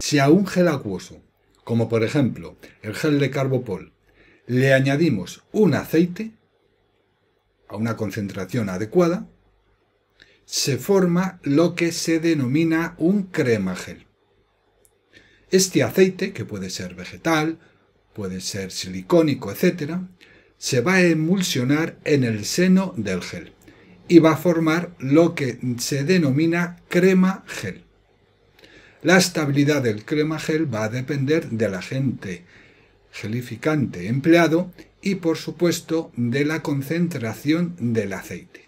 Si a un gel acuoso, como por ejemplo el gel de carbopol, le añadimos un aceite a una concentración adecuada, se forma lo que se denomina un crema gel. Este aceite, que puede ser vegetal, puede ser silicónico, etc., se va a emulsionar en el seno del gel y va a formar lo que se denomina crema gel. La estabilidad del crema gel va a depender del agente gelificante empleado y por supuesto de la concentración del aceite.